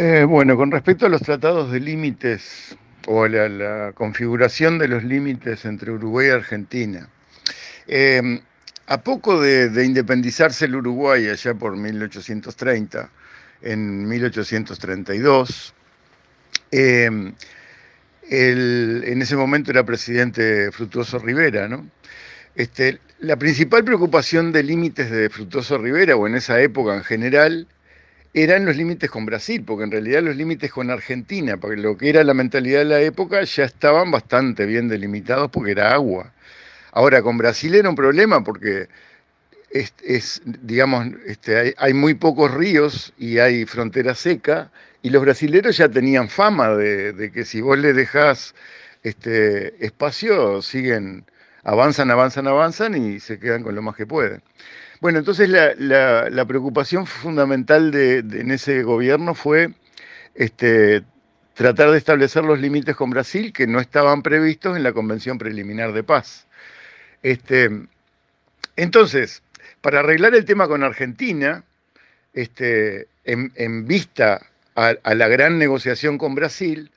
Eh, bueno, con respecto a los tratados de límites o a la, configuración de los límites entre Uruguay y Argentina, em, a poco de, independizarse el Uruguay allá por 1830, en 1832, em, en ese momento era presidente Frutuoso Rivera, ¿no? Este, la principal preocupación de límites de Frutuoso Rivera, o en esa época en general, eran los límites con Brasil, porque en realidad los límites con Argentina, porque lo que era la mentalidad de la época ya estaban bastante bien delimitados porque era agua. Ahora, con Brasil era un problema porque es, digamos, este, hay, muy pocos ríos y hay frontera seca, y los brasileros ya tenían fama de, que si vos le dejás este, espacio, siguen avanzan, avanzan, avanzan y se quedan con lo más que pueden. Bueno, entonces la, preocupación fundamental de, en ese gobierno fue este, tratar de establecer los límites con Brasil que no estaban previstos en la Convención Preliminar de Paz. Este, entonces, para arreglar el tema con Argentina, este, en, vista a la gran negociación con Brasil,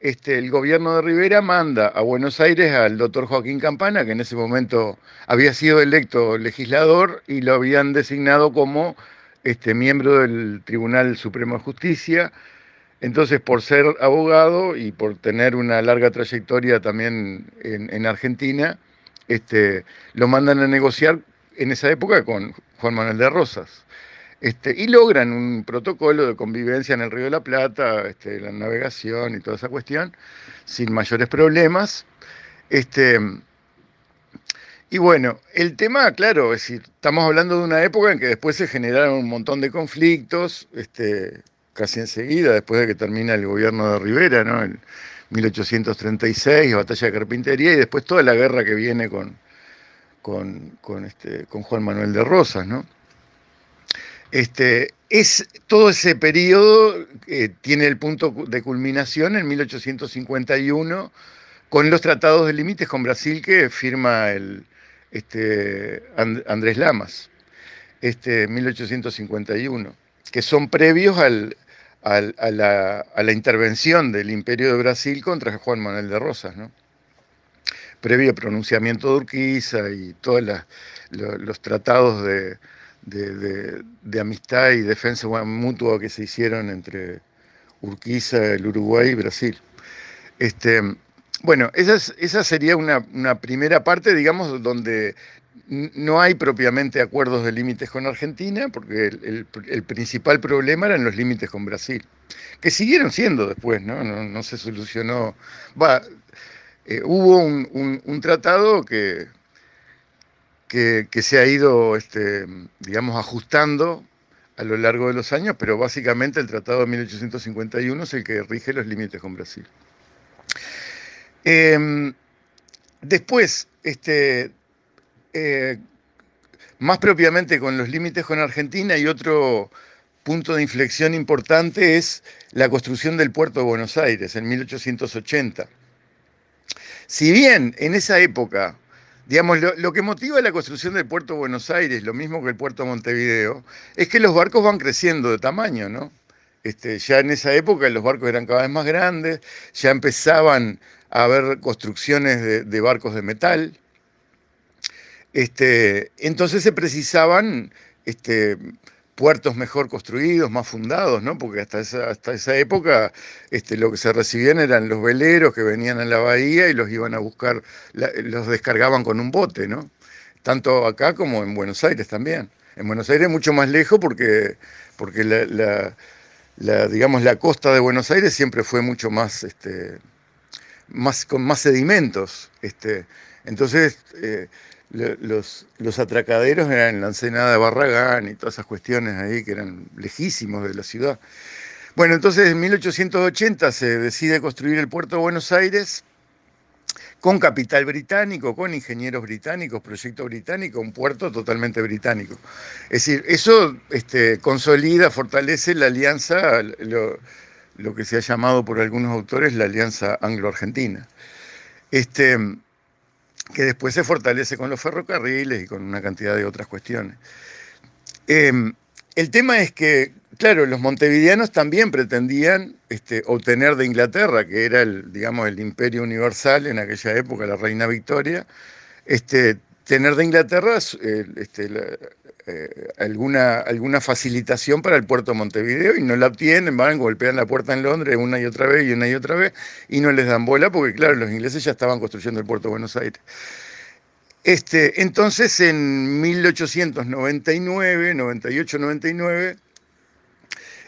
este, el gobierno de Rivera manda a Buenos Aires al doctor Joaquín Campana, que en ese momento había sido electo legislador y lo habían designado como este, miembro del Tribunal Supremo de Justicia. Entonces, por ser abogado y por tener una larga trayectoria también en, Argentina, este, lo mandan a negociar en esa época con Juan Manuel de Rosas. Este, y logran un protocolo de convivencia en el Río de la Plata, este, la navegación y toda esa cuestión, sin mayores problemas. Este, y bueno, el tema, claro, es estamos hablando de una época en que después se generaron un montón de conflictos, casi enseguida, después de que termina el gobierno de Rivera, ¿no? 1836, batalla de Carpintería, y después toda la guerra que viene con, con Juan Manuel de Rosas, ¿no? Este, es, todo ese periodo eh, tiene el punto de culminación en 1851 con los tratados de límites con Brasil que firma el, este, Andrés Lamas, este, 1851, que son previos a, la, intervención del Imperio de Brasil contra Juan Manuel de Rosas, ¿no? previo pronunciamiento de Urquiza y todos los tratados de, de, amistad y defensa mutua que se hicieron entre Urquiza, el Uruguay y Brasil. Este, bueno, esa, esa sería una, primera parte, digamos, donde no hay propiamente acuerdos de límites con Argentina, porque el, principal problema eran los límites con Brasil, que siguieron siendo después, ¿no? No, se solucionó. Va, eh, hubo un, tratado que que, se ha ido, este, digamos, ajustando a lo largo de los años, pero básicamente el Tratado de 1851 es el que rige los límites con Brasil. Em, después, este, eh, más propiamente con los límites con Argentina y otro punto de inflexión importante es la construcción del puerto de Buenos Aires en 1880. Si bien en esa época Digamos, lo, que motiva la construcción del puerto de Buenos Aires, lo mismo que el puerto de Montevideo, es que los barcos van creciendo de tamaño, ¿no? Este, ya en esa época los barcos eran cada vez más grandes, ya empezaban a haber construcciones de, barcos de metal. Este, entonces se precisaban este, puertos mejor construidos, más fundados, ¿no? Porque hasta esa, hasta esa época este, lo que se recibían eran los veleros que venían a la bahía y los iban a buscar, los descargaban con un bote, ¿no? Tanto acá como en Buenos Aires también. En Buenos Aires mucho más lejos porque, porque la, digamos, la costa de Buenos Aires siempre fue mucho más, este, más con más sedimentos. Este, entonces, eh, los, los atracaderos eran en la ensenada de Barragán y todas esas cuestiones ahí que eran lejísimos de la ciudad. Bueno, entonces en 1880 se decide construir el puerto de Buenos Aires con capital británico, con ingenieros británicos, proyecto británico, un puerto totalmente británico. Es decir, eso este, consolida, fortalece la alianza, lo, lo, que se ha llamado por algunos autores la alianza anglo-argentina. Este, que después se fortalece con los ferrocarriles y con una cantidad de otras cuestiones. Em, el tema es que, claro, los montevideanos también pretendían este, obtener de Inglaterra, que era el, digamos, el imperio universal en aquella época, la reina Victoria, este, tener de Inglaterra eh, este, eh, alguna, alguna facilitación para el puerto de Montevideo y no la obtienen, van, golpean la puerta en Londres una y otra vez y una y otra vez y no les dan bola porque, claro, los ingleses ya estaban construyendo el puerto de Buenos Aires. Este, entonces, en 1899, 98, 99,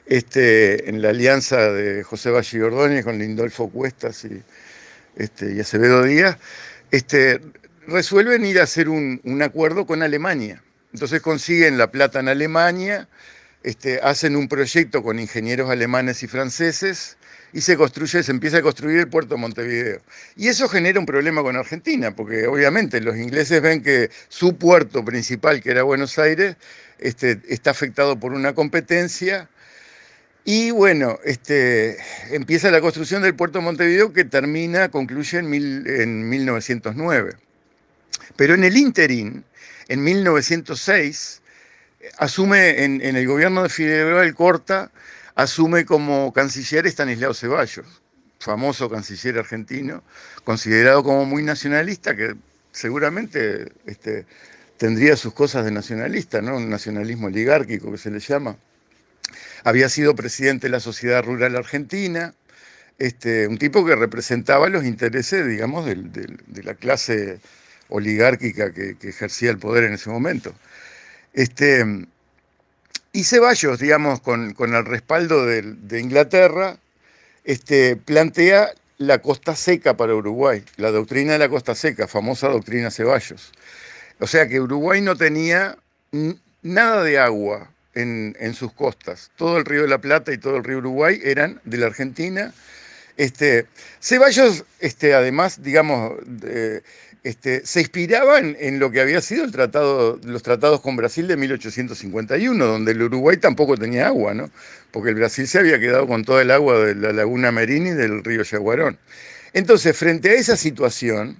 este, en la alianza de José Valle y Ordóñez con Lindolfo Cuestas y, este, y Acevedo Díaz, este, resuelven ir a hacer un acuerdo con Alemania entonces consiguen la plata en Alemania, este, hacen un proyecto con ingenieros alemanes y franceses y se construye, se empieza a construir el puerto de Montevideo. Y eso genera un problema con Argentina, porque obviamente los ingleses ven que su puerto principal, que era Buenos Aires, este, está afectado por una competencia. Y bueno, este, empieza la construcción del puerto de Montevideo que termina, concluye en, en 1909. Pero en el interín, en 1906, asume en, el gobierno de Fidel Corta, asume como canciller Estanislao Ceballos, famoso canciller argentino, considerado como muy nacionalista, que seguramente este, tendría sus cosas de nacionalista, ¿no? un nacionalismo oligárquico que se le llama. Había sido presidente de la Sociedad Rural Argentina, este, un tipo que representaba los intereses, digamos, de la clase oligárquica que, ejercía el poder en ese momento. Este, y Ceballos, digamos, con, el respaldo de, Inglaterra, este, plantea la costa seca para Uruguay, la doctrina de la costa seca, famosa doctrina Ceballos. O sea que Uruguay no tenía nada de agua en, en, sus costas. Todo el río de la Plata y todo el río Uruguay eran de la Argentina este, Ceballos, este, además, digamos, este, se inspiraban en lo que había sido el tratado, los tratados con Brasil de 1851, donde el Uruguay tampoco tenía agua, ¿no? Porque el Brasil se había quedado con toda el agua de la laguna Merini y del río Yaguarón. Entonces, frente a esa situación,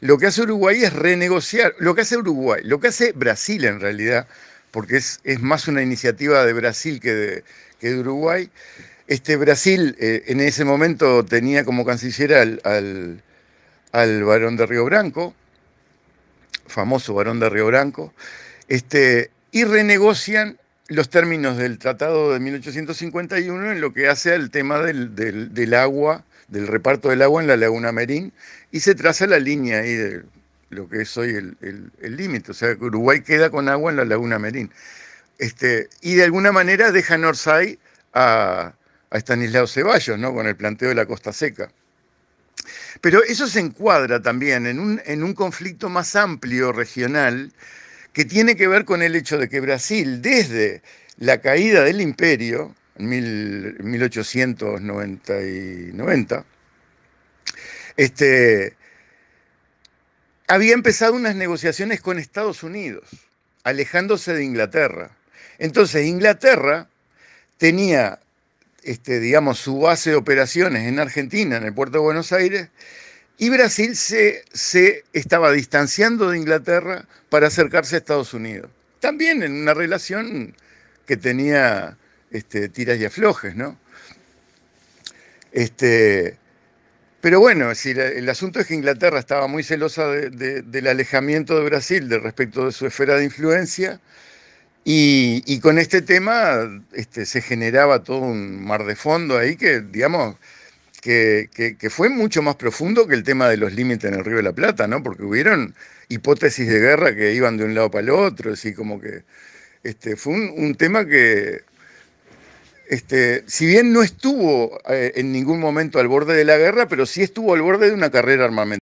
lo que hace Uruguay es renegociar, lo que hace Uruguay, lo que hace Brasil en realidad, porque es, más una iniciativa de Brasil que de Uruguay, este, Brasil eh, en ese momento tenía como canciller al, al, varón de Río Branco, famoso varón de Río Branco, este, y renegocian los términos del tratado de 1851 en lo que hace al tema del, agua, del reparto del agua en la laguna Merín, y se traza la línea ahí de lo que es hoy el límite, o sea, Uruguay queda con agua en la laguna Merín. Este, y de alguna manera deja Norsay a, a Estanislao Ceballos, ¿no? Con el planteo de la Costa Seca. Pero eso se encuadra también en un, conflicto más amplio regional que tiene que ver con el hecho de que Brasil, desde la caída del imperio, en 1890, este, había empezado unas negociaciones con Estados Unidos, alejándose de Inglaterra. Entonces Inglaterra tenía este, digamos, su base de operaciones en Argentina, en el puerto de Buenos Aires, y Brasil se, estaba distanciando de Inglaterra para acercarse a Estados Unidos. También en una relación que tenía este, tiras y aflojes, ¿no? Este, pero bueno, si el asunto es que Inglaterra estaba muy celosa del alejamiento de Brasil respecto de su esfera de influencia y, con este tema este, se generaba todo un mar de fondo ahí que, digamos, que, fue mucho más profundo que el tema de los límites en el Río de la Plata, ¿no? Porque hubieron hipótesis de guerra que iban de un lado para el otro, así como que este, fue un, tema que, este, si bien no estuvo eh, en ningún momento al borde de la guerra, pero sí estuvo al borde de una carrera armamentista.